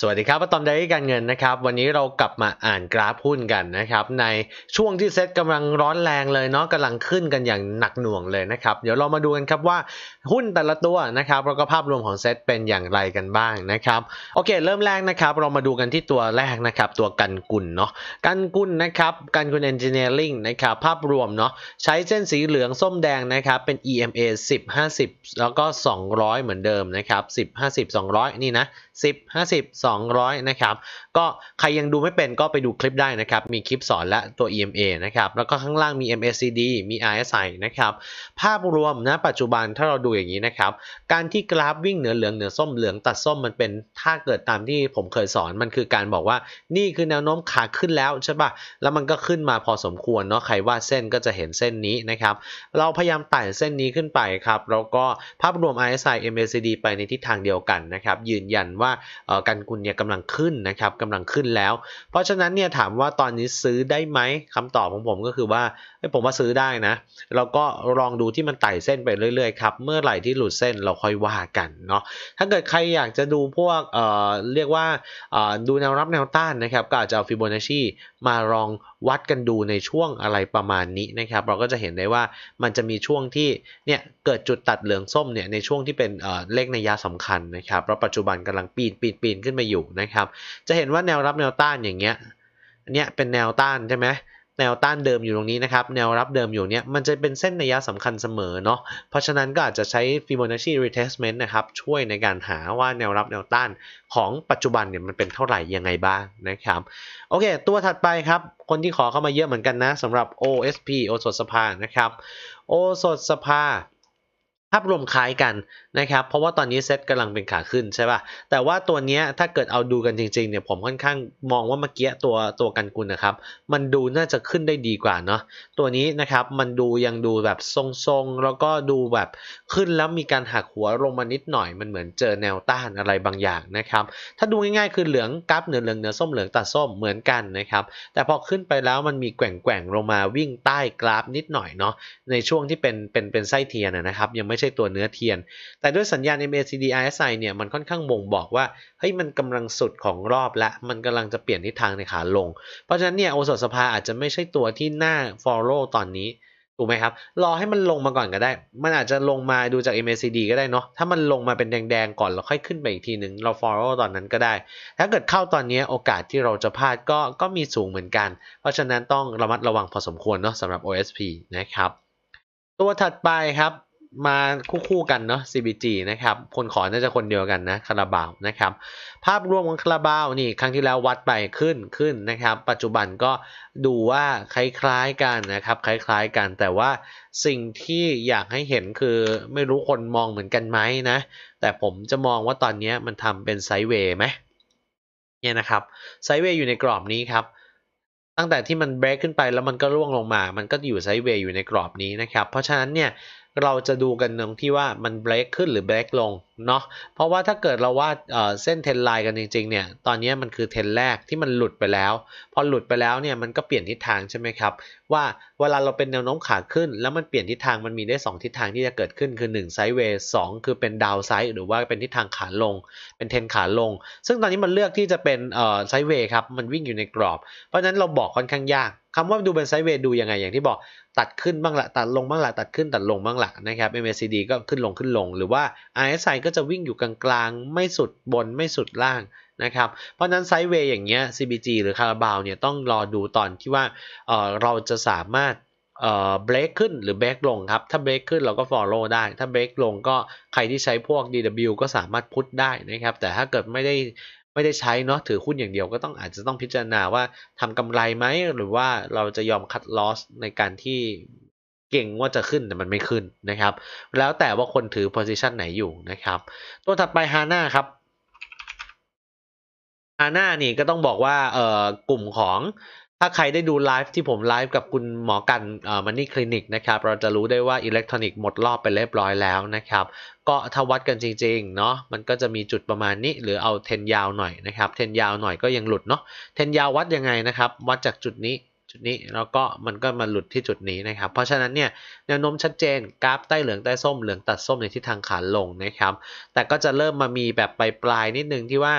สวัสดีครับตอมได้ีการเงินนะครับ วันนี้เรากลับมาอ่านกราฟหุ้นกันนะครับ ในช่วงที่เซ็ตกำลังร้อนแรงเลยเนาะกำลังขึ้นกันอย่างหนักหน่วงเลยนะครับ เดี๋ยวเรามาดูกันครับว่าหุ้นแต่ละตัวนะครับแล้วก็ภาพรวมของเซ็ตเป็นอย่างไรกันบ้างนะครับ โอเค เริ่มแรกนะครับ เรามาดูกันที่ตัวแรกนะครับ ตัวกันกุลเนาะ กันกุลนะครับ กันกุลเอนจิเนียริงนะครับภาพรวมเนาะ ใช้เส้นสีเหลืองส้มแดงนะครับ เป็น EMA 10 50 แล้วก็ 200 เหมือนเดิมนะครับ 10 50 200 นี่นะ10 50 200นะครับ ก็ใครยังดูไม่เป็นก็ไปดูคลิปได้นะครับ มีคลิปสอนและตัว EMA นะครับ แล้วก็ข้างล่างมี MACD มี RSI นะครับ ภาพรวมนะปัจจุบันถ้าเราดูอย่างนี้นะครับ การที่กราฟวิ่งเหนือเหลืองเหนือส้มเหลืองตัดส้มมันเป็นถ้าเกิดตามที่ผมเคยสอนมันคือการบอกว่านี่คือแนวโน้มขาขึ้นแล้วใช่ปะแล้วมันก็ขึ้นมาพอสมควรเนาะ ใครว่าเส้นก็จะเห็นเส้นนี้นะครับ เราพยายามไต่เส้นนี้ขึ้นไปครับ แล้วก็ภาพรวม RSI MACD ไปในทิศทางเดียวกันนะครับยืนยันว่าการกุนเนี่ยกำลังขึ้นนะครับกำลังขึ้นแล้ว เพราะฉะนั้นเนี่ยถามว่าตอนนี้ซื้อได้ไหมคำตอบของผมก็คือว่าผมว่าซื้อได้นะเราก็ลองดูที่มันไต่เส้นไปเรื่อยๆครับเมื่อไหร่ที่หลุดเส้นเราค่อยว่ากันเนาะถ้าเกิดใครอยากจะดูพวกเอ่อเรียกว่าเอ่อดูแนวรับแนวต้านนะครับก็อาจจะเอาฟิโบนัชชีมาลองวัดกันดูในช่วงอะไรประมาณนี้นะครับเราก็จะเห็นได้ว่ามันจะมีช่วงที่เนี่ยเกิดจุดตัดเหลืองส้มเนี่ยในช่วงที่เป็นเลขในยะสำคัญนะครับเพราะปัจจุบันกำลังปีนปีนปีนขึ้นไปอยู่นะครับจะเห็นว่าแนวรับแนวต้านอย่างเงี้ยอันเนี้ยเป็นแนวต้านใช่ไหมแนวต้านเดิมอยู่ตรงนี้นะครับแนวรับเดิมอยู่เนี้ยมันจะเป็นเส้นระยะสำคัญเสมอเนาะเพราะฉะนั้นก็อาจจะใช้ Fibonacci retracement นะครับ ช่วยในการหาว่าแนวรับแนวต้านของปัจจุบันเนี่ยมันเป็นเท่าไหร่ยังไงบ้างนะครับโอเค ตัวถัดไปครับคนที่ขอเข้ามาเยอะเหมือนกันนะสำหรับ OSP โอสถสภานะครับโอสถสภาภาพรวมคล้ายกันนะครับ เพราะว่าตอนนี้เซตกำลังเป็นขาขึ้นใช่ป่ะ แต่ว่าตัวนี้ถ้าเกิดเอาดูกันจริงๆเนี่ยผมค่อนข้างมองว่าเมื่อกี้ตัวตัวกันกุลนะครับ มันดูน่าจะขึ้นได้ดีกว่าเนาะ ตัวนี้นะครับมันดูยังดูแบบทรงๆ แล้วก็ดูแบบขึ้นแล้วมีการหักหัวลงมานิดหน่อยมันเหมือนเจอแนวต้านอะไรบางอย่างนะครับ ถ้าดูง่ายๆคือเหลืองกราฟเหนือเหลืองเหนือส้มเหลืองตัดส้มเหมือนกันนะครับ แต่พอขึ้นไปแล้วมันมีแกว่งๆลงมาวิ่งใต้กราฟนิดหน่อยเนาะ ในช่วงที่เป็นเป็นเป็นไส้เทียนนะครับ ยังไม่ไม่ใช่ตัวเนื้อเทียน แต่ด้วยสัญญาณ MACD RSI เนี่ย มันค่อนข้างบ่งบอกว่า เฮ้ย มันกำลังสุดของรอบและ มันกำลังจะเปลี่ยนทิศทางในขาลง เพราะฉะนั้นเนี่ยโอสถสภาอาจจะไม่ใช่ตัวที่น่า follow ตอนนี้ ถูกไหมครับ รอให้มันลงมาก่อนก็ได้ มันอาจจะลงมาดูจาก MACD ก็ได้เนาะ ถ้ามันลงมาเป็นแดงๆ ก่อนเราค่อยขึ้นไปอีกทีหนึ่งเรา follow ตอนนั้นก็ได้ ถ้าเกิดเข้าตอนนี้โอกาสที่เราจะพลาดก็ ก็มีสูงเหมือนกัน เพราะฉะนั้นต้องระมัดระวังพอสมควรเนาะสำหรับ OSP นะครับ ตัวถัดไปครับมาคู่ๆกันเนาะ CBG นะครับ คนขอน่าจะคนเดียวกันนะคาราบาวนะครับ ภาพรวมของคาราบาวนี่ครั้งที่แล้ววัดไปขึ้นขึ้นนะครับ ปัจจุบันก็ดูว่าคล้ายๆกันนะครับคล้ายๆกัน แต่ว่าสิ่งที่อยากให้เห็นคือไม่รู้คนมองเหมือนกันไหมนะ แต่ผมจะมองว่าตอนนี้มันทำเป็นไซเวย์ไหมเนี่ยนะครับไซเวย์อยู่ในกรอบนี้ครับตั้งแต่ที่มันเบรกขึ้นไปแล้วมันก็ร่วงลงมา มันก็อยู่ไซเวย์อยู่ในกรอบนี้นะครับ เพราะฉะนั้นเนี่ยเราจะดูกันตรงที่ว่ามันเบรกขึ้นหรือเบรกลงเนาะ เพราะว่าถ้าเกิดเราว่าเส้นเทนไลน์กันจริง ๆเนี่ย ตอนนี้มันคือเทนแรกที่มันหลุดไปแล้วพอหลุดไปแล้วเนี่ยมันก็เปลี่ยนทิศทางใช่ไหมครับ ว่าเวลาเราเป็นแนวโน้มขาขึ้น แล้วมันเปลี่ยนทิศทางมันมีได้ 2 ทิศทางที่จะเกิดขึ้นคือ1ไซด์เวย์สคือเป็นดาวไซด์หรือว่าเป็นทิศทางขาลง เป็นเทนขาลง ซึ่งตอนนี้มันเลือกที่จะเป็นไซด์เวย์ครับมันวิ่งอยู่ในกรอบ เพราะฉะนั้นเราบอกค่อนข้างยากคำว่าดูเป็นไซด์เวย์ดูยังไงอย่างที่บอกตัดขึ้นบ้างละตัดลงบ้างละตัดขึ้นตัดลงบ้างละนะครับ MACD ก็ขึ้นลงขึ้นลงหรือว่า RSI ก็ก็จะวิ่งอยู่กลางๆ ไม่สุดบนไม่สุดล่างนะครับ เพราะนั้นไซด์เวย์อย่างเงี้ย CBG หรือ คาราบาวเนี่ยต้องรอดูตอนที่ว่าเเราจะสามารถเบรกขึ้นหรือ r บ a กลงครับ ถ้าเบรกขึ้นเราก็ follow ได้ ถ้าเบรกลงก็ใครที่ใช้พวก DW ก็สามารถพุทได้นะครับ แต่ถ้าเกิดไม่ได้ไม่ได้ใช้เนาะถือหุ้นอย่างเดียวก็ต้องอาจจะต้องพิจารณาว่าทำกำไรไหมหรือว่าเราจะยอมคัดลอสในการที่เก่งว่าจะขึ้นแต่มันไม่ขึ้นนะครับ แล้วแต่ว่าคนถือ position ไหนอยู่นะครับ ตัวถัดไปฮาน่าครับฮาน่านี่ก็ต้องบอกว่าเอ่อกลุ่มของถ้าใครได้ดูไลฟ์ที่ผมไลฟ์กับคุณหมอกันเอ่อมันนี่คลินิกนะครับ เราจะรู้ได้ว่าอิเล็กทรอนิกส์หมดรอบไปเรียบร้อยแล้วนะครับ ก็ถ้าวัดกันจริงๆเนาะมันก็จะมีจุดประมาณนี้หรือเอาเทนยาวหน่อยนะครับ เทนยาวหน่อยก็ยังหลุดเนาะเทนยาววัดยังไงนะครับวัดจากจุดนี้จุดนี้แล้วก็มันก็มาหลุดที่จุดนี้นะครับ เพราะฉะนั้นเนี่ยแนวโน้มชัดเจน กราฟใต้เหลือง ใต้ส้มเหลืองตัดส้มในทิศทางขาลงนะครับ แต่ก็จะเริ่มมามีแบบปลายๆนิดนึงที่ว่า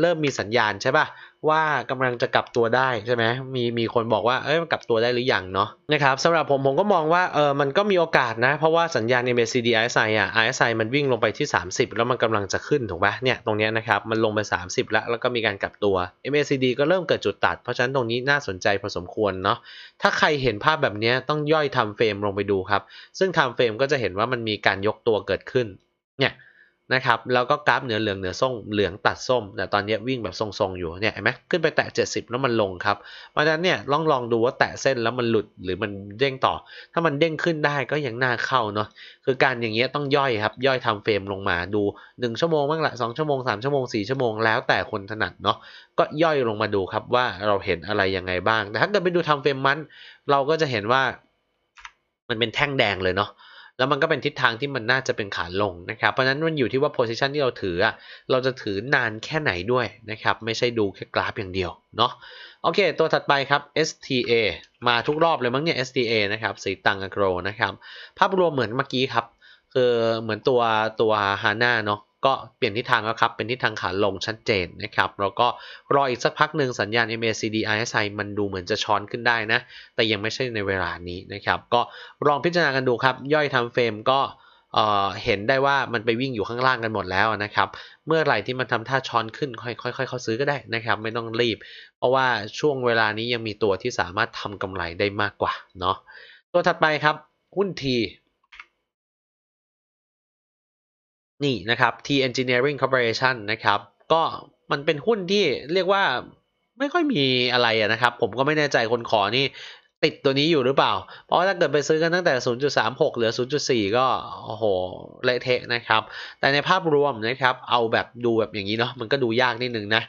เริ่มมีสัญญาณใช่ปะ่ะว่ากำลังจะกลับตัวได้ใช่ไหมมีมีคนบอกว่าเอ้ยมันกลับตัวได้หรือยังเนาะนะครับสำหรับผมผมก็มองว่าเออมันก็มีโอกาสนะ เพราะว่าสัญญาณ MACD RSI อ่ะ RSI มันวิ่งลงไปที่ 30 แล้วมันกำลังจะขึ้นถูกไหมเนี่ยตรงนี้นะครับมันลงไป 30 แล้วแล้วก็มีการกลับตัว MACD ก็เริ่มเกิดจุดตัดเพราะฉะนั้นตรงนี้น่าสนใจพอสมควรเนาะถ้าใครเห็นภาพแบบนี้ต้องย่อยทำเฟรมลงไปดูครับซึ่งทำเฟรมก็จะเห็นว่ามันมีการยกตัวเกิดขึ้นเนี่ยนะครับแล้วก็กราฟเหนือเหลืองเหนือส้มเหลืองตัดส้มแต่ตอนนี้วิ่งแบบทรงๆอยู่เนี่ยเห็นไหมขึ้นไปแตะ70 แล้วมันลงครับเพราะฉะนั้นเนี่ยลองลองดูว่าแตะเส้นแล้วมันหลุดหรือมันเด้งต่อ ถ้ามันเด้งขึ้นได้ก็ยังน่าเข้าเนาะคือการอย่างเงี้ยต้องย่อยครับย่อยทำเฟรมลงมาดู 1 ชั่วโมงบ้างละ2ชั่วโมง 3 ชั่วโมง 4 ชั่วโมงแล้วแต่คนถนัดเนาะก็ย่อยลงมาดูครับว่าเราเห็นอะไรยังไงบ้างแต่ถ้าเกิดไปดูทำเฟรมมันเราก็จะเห็นว่า มันเป็นแท่งแดงเลยเนาะแล้วมันก็เป็นทิศทางที่มันน่าจะเป็นขาลงนะครับ เพราะนั้นมันอยู่ที่ว่าโพสิชันที่เราถือเราจะถือนานแค่ไหนด้วยนะครับ ไม่ใช่ดูแค่กราฟอย่างเดียวเนาะโอเค ตัวถัดไปครับ STA มาทุกรอบเลยมั้งเนี่ย STA นะครับ สีตังกโกรนะครับ ภาพรวมเหมือนเมื่อกี้ครับ คือเหมือนตัวตัวฮาน่าเนาะก็เปลี่ยนทิศทางแล้วครับเป็นทิศทางขาลงชัดเจนนะครับแล้วก็รออีกสักพักหนึ่งสัญญาณ MACD RSI มันดูเหมือนจะช้อนขึ้นได้นะ แต่ยังไม่ใช่ในเวลานี้นะครับก็ลองพิจารณากันดูครับ ย่อยทำเฟรมก็เห็นได้ว่ามันไปวิ่งอยู่ข้างล่างกันหมดแล้วนะครับเมื่อไหร่ที่มันทำท่าช้อนขึ้นค่อยๆ เข้าซื้อก็ได้นะครับไม่ต้องรีบ เพราะว่าช่วงเวลานี้ยังมีตัวที่สามารถทำกำไรได้มากกว่าเนาะตัวถัดไปครับหุ้นทีนี่นะครับ T Engineering Corporation นะครับ ก็มันเป็นหุ้นที่เรียกว่าไม่ค่อยมีอะไรนะครับ ผมก็ไม่แน่ใจคนขอนี่ติดตัวนี้อยู่หรือเปล่า เพราะถ้าเกิดไปซื้อกันตั้งแต่ 0.36เหลือ 0.4 ก็โอ้โหเละเทะนะครับ แต่ในภาพรวมนะครับ เอาแบบดูแบบอย่างนี้เนาะมันก็ดูยากนิดนึงนะ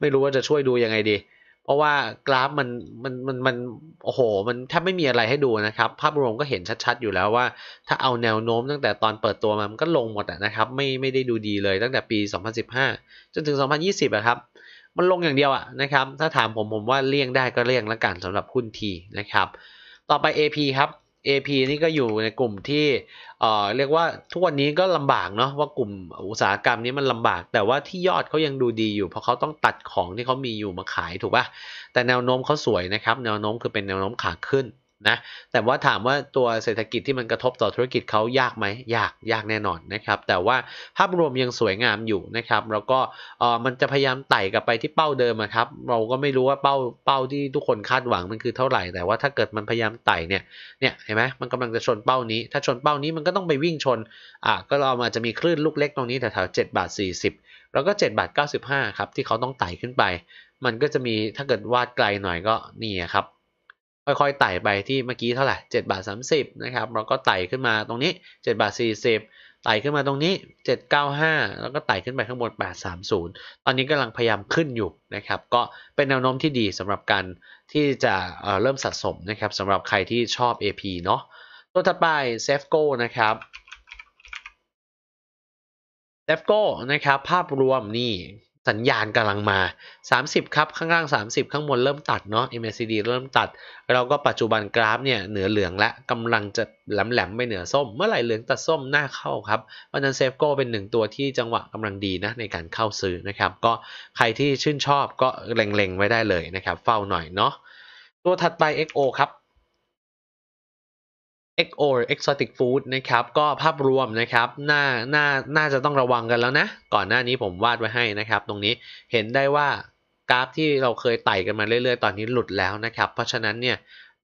ไม่รู้ว่าจะช่วยดูยังไงดีเพราะว่ากราฟมันมันมันมันโอ้โหมันแทบไม่มีอะไรให้ดูนะครับ ภาพรวมก็เห็นชัดๆ อยู่แล้วว่า ถ้าเอาแนวโน้มตั้งแต่ตอนเปิดตัวมันก็ลงหมดนะครับไม่ไม่ได้ดูดีเลยตั้งแต่ปี 2015 จนถึง 2020อะครับ มันลงอย่างเดียวอะนะครับ ถ้าถามผมผมว่าเลี่ยงได้ก็เลี่ยงละกันสำหรับหุ้นทีนะครับ ต่อไป AP ครับ AP นี่ก็อยู่ในกลุ่มที่ เอ่อ เรียกว่าทุกวันนี้ก็ลำบากเนาะว่ากลุ่มอุตสาหกรรมนี้มันลำบาก แต่ว่าที่ยอดเขายังดูดีอยู่ เพราะเขาต้องตัดของที่เขามีอยู่มาขายถูกปะ่ะแต่แนวโน้มเขาสวยนะครับแนวโน้มคือเป็นแนวโน้มขาขึ้นนะแต่ว่าถามว่าตัวเศรษฐกิจที่มันกระทบต่อธุรกิจเขายากไหมยากยากแน่นอนนะครับ แต่ว่าภาพรวมยังสวยงามอยู่นะครับแล้วก็เออมันจะพยายามไต่กลับไปที่เป้าเดิมครับเราก็ไม่รู้ว่าเป้าเป้าที่ทุกคนคาดหวังมันคือเท่าไหร่แต่ว่าถ้าเกิดมันพยายามไต่เนี่ยเนี่ยเห็นไหมมันกำลังจะชนเป้านี้ ถ้าชนเป้านี้มันก็ต้องไปวิ่งชนอ่ะก็เรามาจะมีคลื่นลูกเล็กตรงนี้แถวๆเจ็ดบาทสี่สิบแล้วก็7บาท้าครับที่เขาต้องไต่ขึ้นไป มันก็จะมีถ้าเกิดวาดไกลหน่อยก็นี่ครับค่อยๆไต่ไปที่เมื่อกี้เท่าไหร่เจ็ดบาทสามสิบนะครับ เราก็ไต่ขึ้นมาตรงนี้เจ็ดบาทสี่สิบไต่ขึ้นมาตรงนี้795แล้วก็ไต่ขึ้นไปข้างบน830ตอนนี้กำลังพยายามขึ้นอยู่นะครับ ก็เป็นแนวโน้มที่ดีสำหรับการที่จะเเริ่มสะสมนะครับสำหรับใครที่ชอบ AP เนาะ ตัวถัดไป s e f c o นะครับ s e f c o นะครับ ภาพรวมนี่สัญญาณกำลังมา 30 ครับ ข้างล่าง 30ข้างบนเริ่มตัดเนาะ MACD เริ่มตัดเราก็ปัจจุบันกราฟเนี่ย เหนือเหลืองและกำลังจะแหลมแหลมไปเหนือส้ม เมื่อไหร่เหลืองตัดส้มหน้าเข้าครับวันนั้นเซฟโก้เป็นหนึ่งตัวที่จังหวะกำลังดีนะ ในการเข้าซื้อนะครับ ก็ใครที่ชื่นชอบก็เล็งๆไว้ได้เลยนะครับ เฝ้าหน่อยเนาะ ตัวถัดไป XO ครับ XO หรือ Exotic Food นะครับ ก็ภาพรวมนะครับน่าน่าน่าจะต้องระวังกันแล้วนะ ก่อนหน้านี้ผมวาดไว้ให้นะครับตรงนี้เห็นได้ว่ากราฟที่เราเคยไต่กันมาเรื่อยๆตอนนี้หลุดแล้วนะครับ เพราะฉะนั้นเนี่ย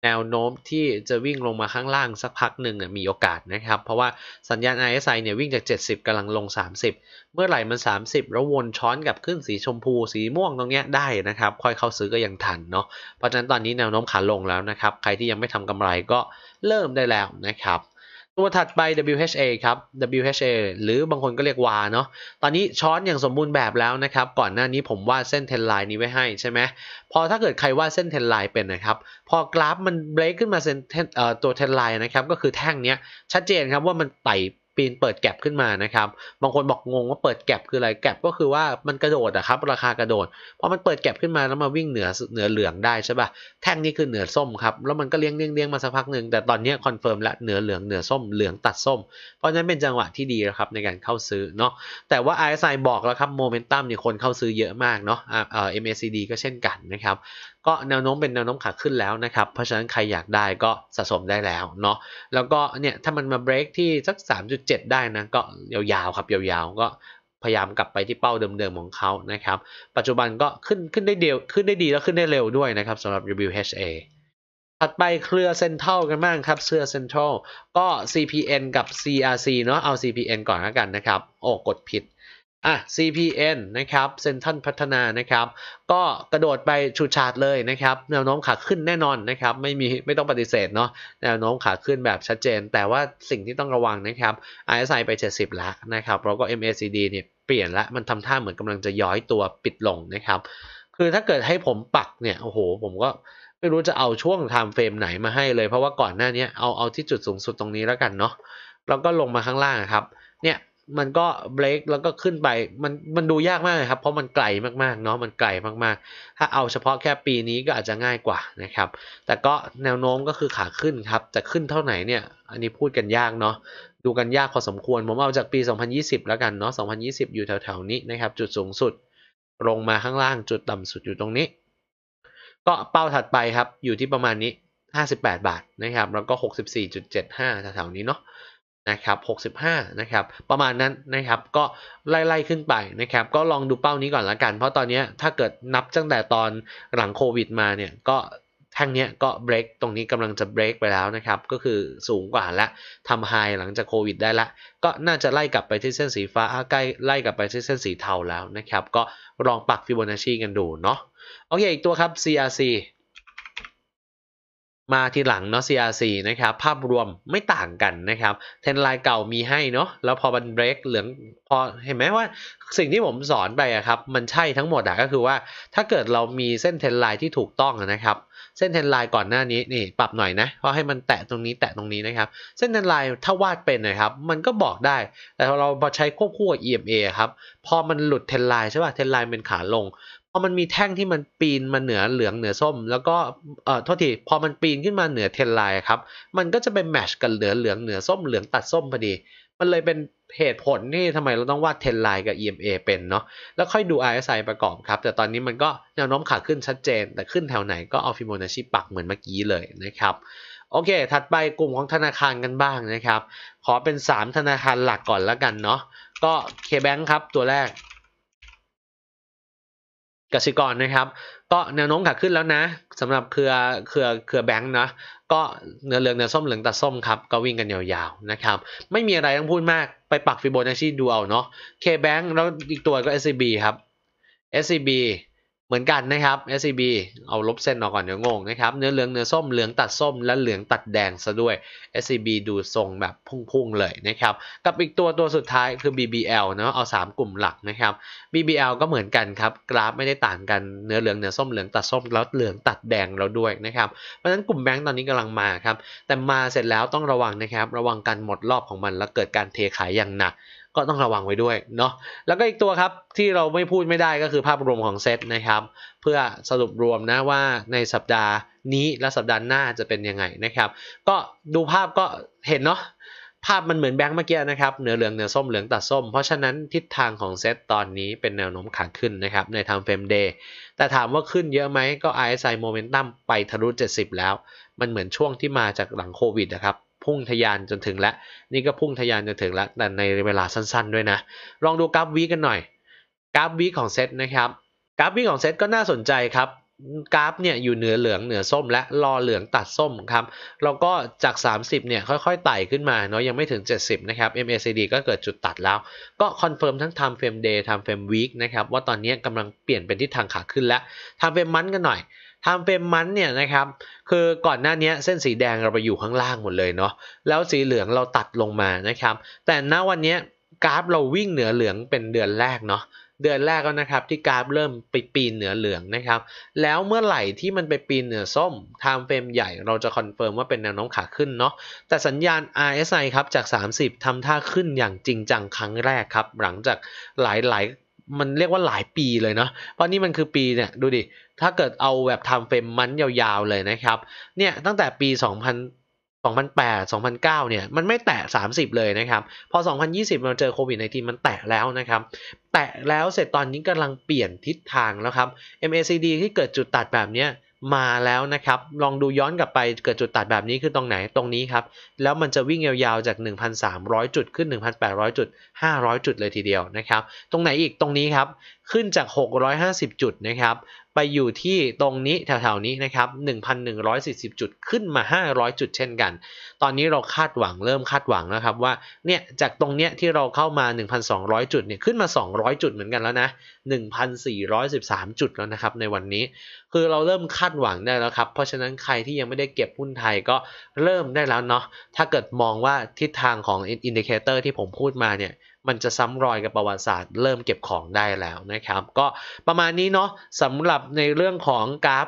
แนวโน้มที่จะวิ่งลงมาข้างล่างสักพักหนึ่งมีโอกาสนะครับ เพราะว่าสัญญาณ RSI เนี่ยวิ่งจาก 70 กำลังลง 30 เมื่อไหร่มัน 30 แล้ววนช้อนกับขึ้นสีชมพูสีม่วงตรงเนี้ยได้นะครับ ค่อยเข้าซื้อก็ยังทันเนาะเพราะฉะนั้นตอนนี้แนวโน้มขาลงแล้วนะครับ ใครที่ยังไม่ทำกำไรก็เริ่มได้แล้วนะครับตัวถัดไป WHA ครับ WHA หรือบางคนก็เรียกวาเนาะ ตอนนี้ช้อนอย่างสมบูรณ์แบบแล้วนะครับ ก่อนหน้านี้ผมวาดเส้นเทนไลน์นี้ไว้ให้ใช่ไหม พอถ้าเกิดใครวาดเส้นเทนไลน์เป็นนะครับ พอกราฟมันเบรกขึ้นมาเส้นตัวเทนไลน์นะครับ ก็คือแท่งเนี้ย ชัดเจนครับว่ามันไต่ปีนเปิดแก็บขึ้นมานะครับ บางคนบอกงงว่าเปิดแก็บคืออะไร แก็บก็คือว่ามันกระโดดอะครับ ราคากระโดดพอมันเปิดแก็บขึ้นมาแล้วมาวิ่งเหนือเหนือเหลืองได้ใช่ปะ่ะ แท่งนี้คือเหนือส้มครับ แล้วมันก็เลี้ยงเลี้ยงเลี้ยงมาสักพักหนึ่งแต่ตอนนี้คอนเฟิร์มแล้วเหนือเหลืองเหนือส้มเหลืองตัดส้ม เพราะฉะนั้นเป็นจังหวะที่ดีนะครับในการเข้าซื้อเนาะ แต่ว่า RSI บอกแล้วครับโมเมนตัมเนี่ยคนเข้าซื้อเยอะมากเนาะเอ่อ MACD ก็เช่นกันนะครับก็แนวโน้มเป็นแนวโน้มขาขึ้นแล้วนะครับ เพราะฉะนั้นใครอยากได้ก็สะสมได้แล้วเนาะ แล้วก็เนี่ยถ้ามันมาเบรกที่สัก 3.7 ได้นะก็ยาวๆครับ ยาวๆก็พยายามกลับไปที่เป้าเดิมๆของเขานะครับ ปัจจุบันก็ขึ้นขึ้นได้เดียวขึ้นได้ดีแล้วขึ้นได้เร็วด้วยนะครับสำหรับ WHA ถัดไปเครือเซ็นทรัลกันบ้างครับเครือเซ็นทรัลก็ CPN กับ CRC เนาะเอา CPN ก่อนแล้วกันนะครับโอ้กดผิดอ่ะ CPN นะครับเซ็นทรัลพัฒนานะครับ ก็กระโดดไปชูชาดเลยนะครับ แนวโน้มขาขึ้นแน่นอนนะครับ ไม่มีไม่ต้องปฏิเสธเนาะแนวโน้มขาขึ้นแบบชัดเจน แต่ว่าสิ่งที่ต้องระวังนะครับ RSI ไป 70ละนะครับแล้วก็ MACD เนี่ยเปลี่ยนละมันทำท่าเหมือนกำลังจะย้อยตัวปิดลงนะครับ คือถ้าเกิดให้ผมปักเนี่ย โอ้โห ผมก็ไม่รู้จะเอาช่วงไทม์เฟรมไหนมาให้เลยเพราะว่าก่อนหน้านี้เอาเอาที่จุดสูงสุดตรงนี้แล้วกันเนาะแล้วก็ลงมาข้างล่างครับเนี่ยมันก็เบรกแล้วก็ขึ้นไป มัน มันดูยากมากลยครับ เพราะมันไกลมากๆ เนาะมันไกลมากๆ ถ้าเอาเฉพาะแค่ปีนี้ก็อาจจะง่ายกว่านะครับ แต่ก็แนวโน้มก็คือขาขึ้นครับ จะขึ้นเท่าไหร่เนี่ย อันนี้พูดกันยากเนาะ ดูกันยากพอสมควร ผมเอาจากปี 2020 แล้วกันเนาะ 2020 อยู่แถวๆนี้นะครับ จุดสูงสุด ลงมาข้างล่าง จุดต่ำสุดอยู่ตรงนี้ ก็เป้าถัดไปครับ อยู่ที่ประมาณนี้ 58 บาทนะครับ แล้วก็ 64.75 แถวๆนี้เนาะนะครับ65นะครับ ประมาณนั้น นะครับ ก็ไล่ๆขึ้นไป นะครับ ก็ลองดูเป้านี้ก่อนละกัน เพราะตอนนี้ถ้าเกิดนับตั้งแต่ตอนหลังโควิดมา เนี่ย ก็แท่งนี้ก็เบรก ตรงนี้กำลังจะเบรกไปแล้วนะครับ ก็คือสูงกว่าแล้วทำไฮหลังจากโควิดได้ละก็น่าจะไล่กลับไปที่เส้นสีฟ้าใกล้ไล่กลับไปที่เส้นสีเทาแล้วนะครับ ก็ลองปักฟิโบนัชชีกันดูเนาะ โอเค อีกตัวครับ CRC มาทีหลังเนาะ CRC นะครับภาพรวมไม่ต่างกันนะครับเทนไลน์เก่ามีให้เนาะแล้วพอมันเบรกเหลืองพอเห็นไหมว่าสิ่งที่ผมสอนไปอะครับมันใช่ทั้งหมดอะก็คือว่าถ้าเกิดเรามีเส้นเทนไลน์ที่ถูกต้องนะครับเส้นเทนไลน์ก่อนหน้านี้นี่ปรับหน่อยนะเพราะให้มันแตะตรงนี้แตะตรงนี้นะครับเส้นเทนไลน์ถ้าวาดเป็นนะครับ มันก็บอกได้แต่เราพอใช้ควบคู่กับ EMA ครับพอมันหลุดเทนไลน์ใช่ป่ะเทนไลน์เป็นขาลงอมันมีแท่งที่มันปีนมาเหนือเหลืองเหนือส้ม แล้วก็เอ่อโทษทีพอมันปีนขึ้นมาเหนือเทนไลน์ครับ มันก็จะไปแมชกันเหลือเหลืองเหนือส้มเหลืองตัดส้มพอดี มันเลยเป็นเหตุผลที่ทำไมเราต้องวาดเทนไลน์กับ EMA เป็นเนาะแล้วค่อยดู RSI ประกอบครับ แต่ตอนนี้มันก็แนวโน้มขาขึ้นชัดเจน แต่ขึ้นแถวไหนก็เอาฟิโบนาชิปักเหมือนเมื่อกี้เลยนะครับโอเค ถัดไปกลุ่มของธนาคารกันบ้างนะครับ ขอเป็น 3 ธนาคารหลักก่อนแล้วกันเนาะก็แบงค์ครับตัวแรกกสิกรนะครับ ก็แนวโน้มขาขึ้นแล้วนะ สำหรับเครือเครือเครือแบงค์นะก็เนื้อเหลืองเนื้อส้มเหลืองตัดส้มครับ ก็วิ่งกันยาวๆนะครับ ไม่มีอะไรต้องพูดมากไปปักฟิโบนัชชีดูเอาเนาะเคแบงค์แล้วอีกตัวก็ SCB ครับ SCB เหมือนกัน นะครับ SCB เอาลบเส้นออกก่อนเดี๋ยวงงนะครับ เนื้อเหลืองเนื้อส้มเหลืองตัดส้มและเหลืองตัดแดงซะด้วย SCB ดูทรงแบบพุ่งๆเลยนะครับ กับอีกตัวตัวสุดท้ายคือ BBL เนาะ เอา3กลุ่มหลักนะครับ BBL ก็เหมือนกันครับกราฟไม่ได้ต่างกัน เนื้อเหลืองเนื้อส้มเหลืองตัดส้มแล้วเหลืองตัดแดงแล้วด้วยนะครับ เพราะฉะนั้นกลุ่มแบงก์ตอนนี้กำลังมาครับ แต่มาเสร็จแล้วต้องระวังนะครับ ระวังการหมดรอบของมันแล้วเกิดการเทขายอย่างหนักก็ต้องระวังไว้ด้วยเนาะแล้วก็อีกตัวครับที่เราไม่พูดไม่ได้ก็คือภาพรวมของเซตนะครับเพื่อสรุปรวมนะว่าในสัปดาห์นี้และสัปดาห์หน้าจะเป็นยังไงนะครับ ก็ดูภาพก็เห็นเนาะภาพมันเหมือนแบงค์เมื่อกี้นะครับ เหนือเหลือง เหนือส้มเหลืองตัดส้มเพราะฉะนั้นทิศทางของเซตตอนนี้เป็นแนวโน้มขาขึ้นนะครับในทางเฟรมเดย์แต่ถามว่าขึ้นเยอะไหมก็ RSI Momentum ไปทะลุ 70 แล้ว มันเหมือนช่วงที่มาจากหลังโควิดนะครับพุ่งทยานจนถึงแล้วนี่ก็พุ่งทยานจนถึงแล้วแต่ในเวลาสั้นๆด้วยนะ ลองดูกราฟวีกันหน่อย กราฟวีของเซตนะครับ กราฟวีของเซตก็น่าสนใจครับ กราฟเนี่ยอยู่เหนือเหลืองเหนือส้มและรอเหลืองตัดส้มครับ แล้วก็จาก 30 เนี่ยค่อยๆไต่ขึ้นมาเนาะยังไม่ถึง 70 นะครับ MACD ก็เกิดจุดตัดแล้ว ก็คอนเฟิร์มทั้ง time frame day time frame week นะครับว่าตอนนี้กำลังเปลี่ยนเป็นทิศทางขาขึ้นแล้ว time frame month กันหน่อยทำเปรมมันเนี่ยนะครับคือก่อนหน้านี้เส้นสีแดงเราไปอยู่ข้างล่างหมดเลยเนาะแล้วสีเหลืองเราตัดลงมานะครับ แต่ณวันนี้กราฟเราวิ่งเหนือเหลืองเป็นเดือนแรกเนาะเดือนแรกก็นะครับ ที่กราฟเริ่มไปปีนเหนือเหลืองนะครับแล้วเมื่อไหร่ที่มันไปปีนเหนือส้มไทม์เฟรมใหญ่เราจะคอนเฟิร์มว่าเป็นแนวโน้มขาขึ้นเนาะแต่สัญญาณ RSI ครับจาก 30 ทำท่าขึ้นอย่างจริงจังครั้งแรกครับ หลังจากหลายๆ มันเรียกว่าหลายปีเลยเนาะเพราะนี่มันคือปีเนี่ยดูดิถ้าเกิดเอาแบบทำเฟรมมันยาวๆเลยนะครับ เนี่ยตั้งแต่ปี 2000 2008 2009 เนี่ยมันไม่แตะ 30 เลยนะครับ พอ 2020 เราเจอโควิด19มันแตะแล้วนะครับ แตะแล้วเสร็จตอนนี้กำลังเปลี่ยนทิศทางแล้วครับ MACD ที่เกิดจุดตัดแบบเนี้ยมาแล้วนะครับ ลองดูย้อนกลับไปเกิดจุดตัดแบบนี้คือตรงไหน ตรงนี้ครับ แล้วมันจะวิ่งยาวๆจาก 1,300 จุดขึ้น 1,800 จุด 500 จุดเลยทีเดียวนะครับ ตรงไหนอีก ตรงนี้ครับขึ้นจาก 650 จุดนะครับ ไปอยู่ที่ตรงนี้แถวๆนี้นะครับ 1,140 จุด ขึ้นมา 500 จุดเช่นกัน ตอนนี้เราคาดหวังเริ่มคาดหวังแล้วครับว่า เนี่ย จากตรงเนี้ยที่เราเข้ามา 1,200 จุดเนี่ย ขึ้นมา 200 จุดเหมือนกันแล้วนะ 1,413 จุดแล้วนะครับในวันนี้ คือเราเริ่มคาดหวังได้แล้วครับ เพราะฉะนั้นใครที่ยังไม่ได้เก็บหุ้นไทยก็เริ่มได้แล้วเนาะ ถ้าเกิดมองว่าทิศทางของอินดิเคเตอร์ที่ผมพูดมาเนี่ยมันจะซ้ำรอยกับประวัติศาสตร์ เริ่มเก็บของได้แล้วนะครับก็ประมาณนี้เนาะสำหรับในเรื่องของกราฟ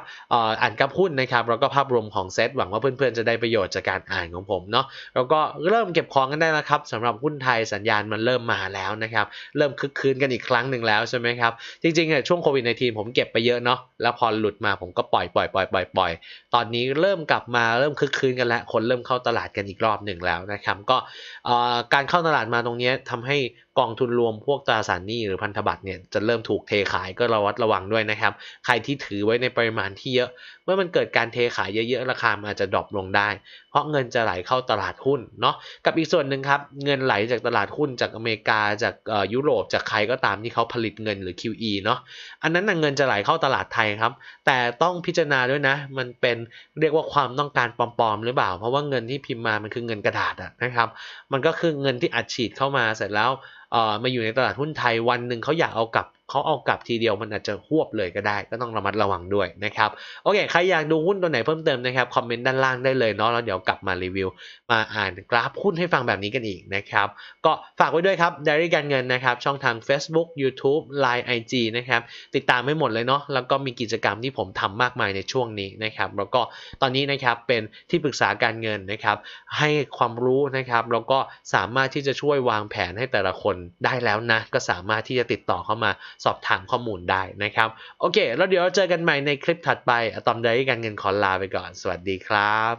อ่านกราฟหุ้นนะครับแล้วก็ภาพรวมของเซตหวังว่าเพื่อนๆจะได้ประโยชน์จากการอ่านของผมเนาะแล้วก็เริ่มเก็บของกันได้แล้วครับสำหรับหุ้นไทยสัญญาณมันเริ่มมาแล้วนะครับเริ่มคึกคืนกันอีกครั้งหนึ่งแล้วใช่ไหมครับจริงๆเนี่ยช่วงโควิดในทีมผมเก็บไปเยอะเนาะแล้วพอหลุดมาผมก็ปล่อยปล่อยปล่อยปล่อยปล่อยตอนนี้เริ่มกลับมาเริ่มคึกคืนกันแล้วคนเริ่มเข้าตลาดกันอีกรอบหนึ่งแล้วนะครับก็การเข้าตลาดมาตรงนี้ทำให say กองทุนรวมพวกตราสารหนี้หรือพันธบัตรเนี่ยจะเริ่มถูกเทขายก็ระวัดระวังด้วยนะครับ ใครที่ถือไว้ในปริมาณที่เยอะเมื่อมันเกิดการเทขายเยอะๆราคาอาจจะดรอปลงได้ เพราะเงินจะไหลเข้าตลาดหุ้นเนาะกับอีกส่วนหนึ่งครับเงินไหลจากตลาดหุ้นจากอเมริกาจากยุโรปจากใครก็ตามที่เขาผลิตเงินหรือ QE เนาะอันนั้นนะเงินจะไหลเข้าตลาดไทยครับ แต่ต้องพิจารณาด้วยนะ มันเป็นเรียกว่าความต้องการปลอมๆหรือเปล่า เพราะว่าเงินที่พิมพ์มามันคือเงินกระดาษนะครับ มันก็คือเงินที่อัดฉีดเข้ามาเสร็จแล้วมาอยู่ในตลาดหุ้นไทยวันหนึ่งเขาอยากเอากลับเขาเอากลับทีเดียวมันอาจจะหวบเลยก็ได้ ก็ต้องระมัดระวังด้วยนะครับ โอเค ใครอยากดูหุ้นตัวไหนเพิ่มเติมนะครับ คอมเมนต์ด้านล่างได้เลยเนาะแล้วเดี๋ยวกลับมารีวิวมาอ่านกราฟหุ้นให้ฟังแบบนี้กันอีกนะครับ ก็ฝากไว้ด้วยครับไดรี่การเงินนะครับ ช่องทาง Facebook YouTube Line IG นะครับ ติดตามให้หมดเลยเนาะแล้วก็มีกิจกรรมที่ผมทำมากมายในช่วงนี้นะครับแล้วก็ตอนนี้นะครับเป็นที่ปรึกษาการเงินนะครับ ให้ความรู้นะครับแล้วก็สามารถที่จะช่วยวางแผนให้แต่ละคนได้แล้วนะ ก็สามารถที่จะติดต่อเข้ามาสอบถามข้อมูลได้นะครับ โอเค แล้วเดี๋ยวเจอกันใหม่ในคลิปถัดไปอะตอมไดกันเงินขอลาไปก่อนสวัสดีครับ